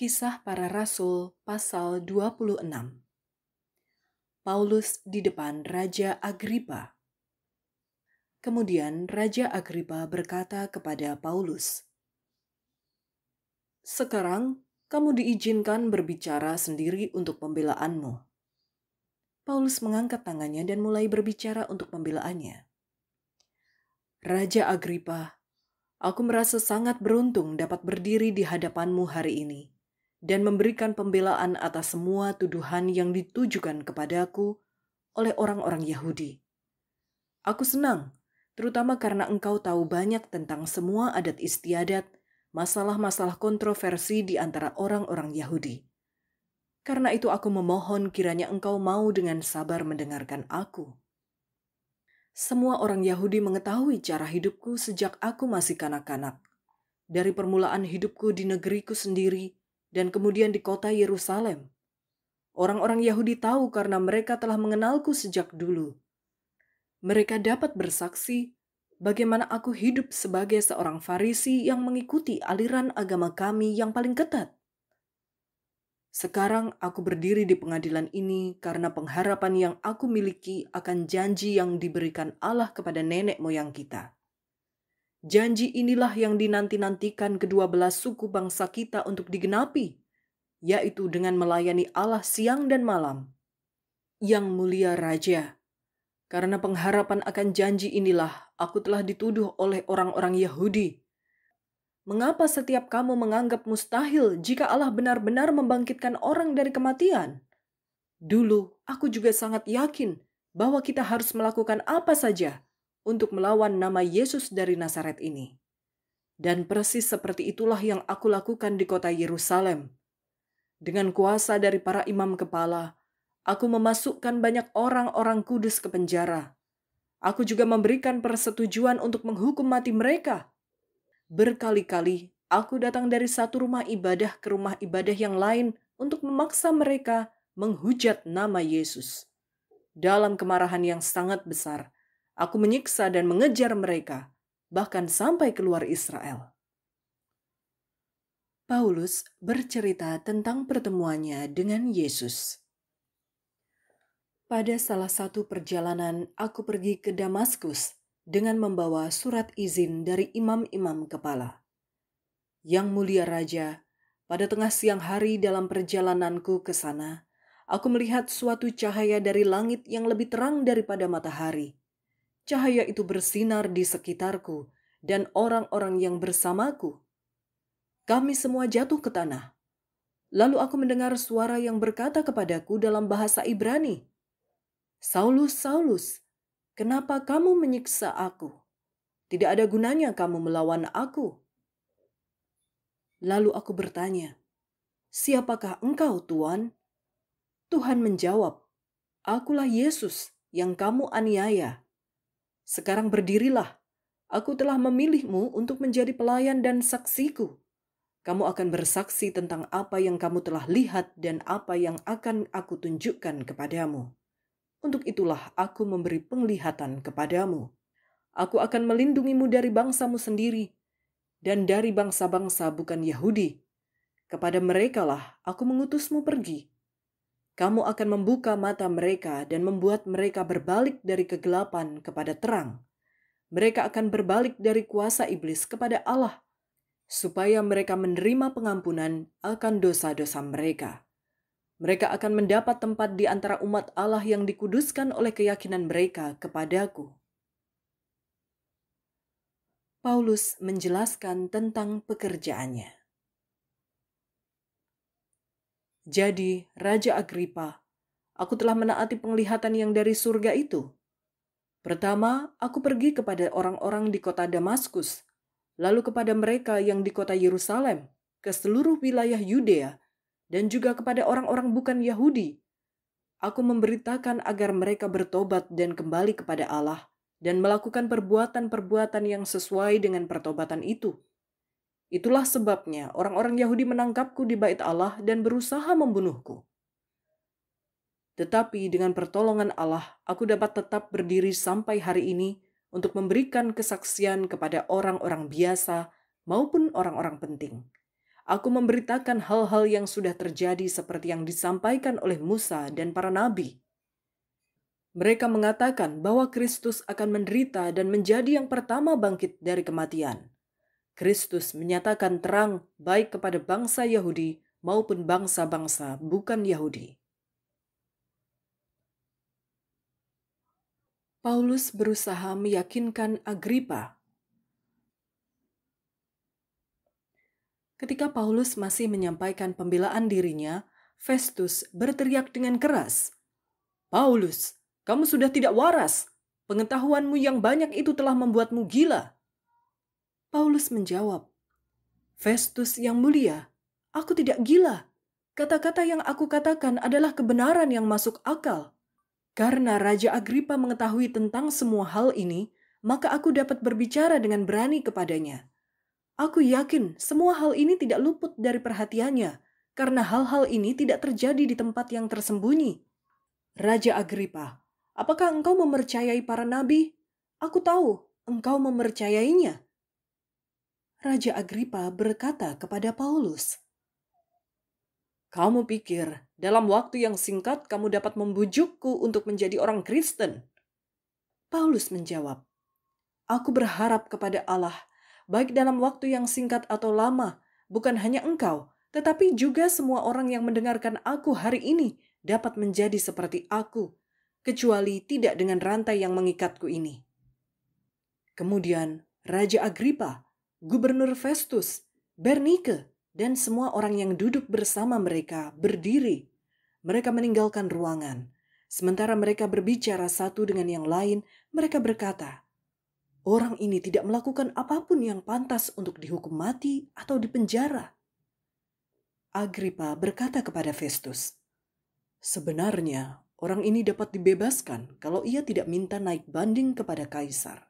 Kisah Para Rasul pasal 26. Paulus di depan Raja Agripa. Kemudian Raja Agripa berkata kepada Paulus, "Sekarang kamu diizinkan berbicara sendiri untuk pembelaanmu." Paulus mengangkat tangannya dan mulai berbicara untuk pembelaannya. Raja Agripa, aku merasa sangat beruntung dapat berdiri di hadapanmu hari ini dan memberikan pembelaan atas semua tuduhan yang ditujukan kepadaku oleh orang-orang Yahudi. Aku senang, terutama karena engkau tahu banyak tentang semua adat istiadat, masalah-masalah kontroversi di antara orang-orang Yahudi. Karena itu aku memohon kiranya engkau mau dengan sabar mendengarkan aku. Semua orang Yahudi mengetahui cara hidupku sejak aku masih kanak-kanak. Dari permulaan hidupku di negeriku sendiri, dan kemudian di kota Yerusalem. Orang-orang Yahudi tahu karena mereka telah mengenalku sejak dulu. Mereka dapat bersaksi bagaimana aku hidup sebagai seorang Farisi yang mengikuti aliran agama kami yang paling ketat. Sekarang aku berdiri di pengadilan ini karena pengharapan yang aku miliki akan janji yang diberikan Allah kepada nenek moyang kita. Janji inilah yang dinanti-nantikan kedua belas suku bangsa kita untuk digenapi, yaitu dengan melayani Allah siang dan malam. Yang mulia Raja, karena pengharapan akan janji inilah aku telah dituduh oleh orang-orang Yahudi. Mengapa setiap kamu menganggap mustahil jika Allah benar-benar membangkitkan orang dari kematian? Dulu aku juga sangat yakin bahwa kita harus melakukan apa saja untuk melawan nama Yesus dari Nazaret ini. Dan persis seperti itulah yang aku lakukan di kota Yerusalem. Dengan kuasa dari para imam kepala, aku memasukkan banyak orang-orang kudus ke penjara. Aku juga memberikan persetujuan untuk menghukum mati mereka. Berkali-kali aku datang dari satu rumah ibadah ke rumah ibadah yang lain untuk memaksa mereka menghujat nama Yesus. Dalam kemarahan yang sangat besar, Aku menyiksa dan mengejar mereka, bahkan sampai keluar Israel. Paulus bercerita tentang pertemuannya dengan Yesus. Pada salah satu perjalanan, aku pergi ke Damaskus dengan membawa surat izin dari imam-imam kepala. Yang mulia raja, pada tengah siang hari dalam perjalananku ke sana, aku melihat suatu cahaya dari langit yang lebih terang daripada matahari, cahaya itu bersinar di sekitarku dan orang-orang yang bersamaku. Kami semua jatuh ke tanah. Lalu aku mendengar suara yang berkata kepadaku dalam bahasa Ibrani, "Saulus, Saulus, kenapa kamu menyiksa aku? Tidak ada gunanya kamu melawan aku." Lalu aku bertanya, "Siapakah engkau, Tuhan?" Tuhan menjawab, "Akulah Yesus yang kamu aniaya." Sekarang berdirilah. Aku telah memilihmu untuk menjadi pelayan dan saksiku. Kamu akan bersaksi tentang apa yang kamu telah lihat dan apa yang akan aku tunjukkan kepadamu. Untuk itulah aku memberi penglihatan kepadamu. Aku akan melindungimu dari bangsamu sendiri dan dari bangsa-bangsa bukan Yahudi. Kepada merekalah aku mengutusmu pergi kamu akan membuka mata mereka dan membuat mereka berbalik dari kegelapan kepada terang. Mereka akan berbalik dari kuasa iblis kepada Allah, supaya mereka menerima pengampunan akan dosa-dosa mereka. Mereka akan mendapat tempat di antara umat Allah yang dikuduskan oleh keyakinan mereka kepadaku. Paulus menjelaskan tentang pekerjaannya. Jadi, Raja Agripa, aku telah menaati penglihatan yang dari surga itu. Pertama, aku pergi kepada orang-orang di kota Damaskus, lalu kepada mereka yang di kota Yerusalem, ke seluruh wilayah Yudea, dan juga kepada orang-orang bukan Yahudi. Aku memberitakan agar mereka bertobat dan kembali kepada Allah, dan melakukan perbuatan-perbuatan yang sesuai dengan pertobatan itu.' Itulah sebabnya orang-orang Yahudi menangkapku di bait Allah dan berusaha membunuhku. Tetapi dengan pertolongan Allah, aku dapat tetap berdiri sampai hari ini untuk memberikan kesaksian kepada orang-orang biasa maupun orang-orang penting. Aku memberitakan hal-hal yang sudah terjadi seperti yang disampaikan oleh Musa dan para nabi. Mereka mengatakan bahwa Kristus akan menderita dan menjadi yang pertama bangkit dari kematian. Kristus menyatakan terang baik kepada bangsa Yahudi maupun bangsa-bangsa bukan Yahudi. Paulus berusaha meyakinkan Agripa. Ketika Paulus masih menyampaikan pembelaan dirinya, Festus berteriak dengan keras, "Paulus, kamu sudah tidak waras. Pengetahuanmu yang banyak itu telah membuatmu gila." Paulus menjawab, Festus yang mulia, aku tidak gila. Kata-kata yang aku katakan adalah kebenaran yang masuk akal. Karena Raja Agripa mengetahui tentang semua hal ini, maka aku dapat berbicara dengan berani kepadanya. Aku yakin semua hal ini tidak luput dari perhatiannya, karena hal-hal ini tidak terjadi di tempat yang tersembunyi. Raja Agripa, apakah engkau memercayai para nabi? Aku tahu engkau mempercayainya, Raja Agripa berkata kepada Paulus, "Kamu pikir dalam waktu yang singkat kamu dapat membujukku untuk menjadi orang Kristen?" Paulus menjawab, "Aku berharap kepada Allah, baik dalam waktu yang singkat atau lama, bukan hanya engkau, tetapi juga semua orang yang mendengarkan aku hari ini dapat menjadi seperti aku, kecuali tidak dengan rantai yang mengikatku ini." Kemudian Raja Agripa Gubernur Festus, Bernike, dan semua orang yang duduk bersama mereka berdiri. Mereka meninggalkan ruangan. Sementara mereka berbicara satu dengan yang lain, mereka berkata, Orang ini tidak melakukan apapun yang pantas untuk dihukum mati atau dipenjara. Agripa berkata kepada Festus, Sebenarnya, orang ini dapat dibebaskan kalau ia tidak minta naik banding kepada kaisar.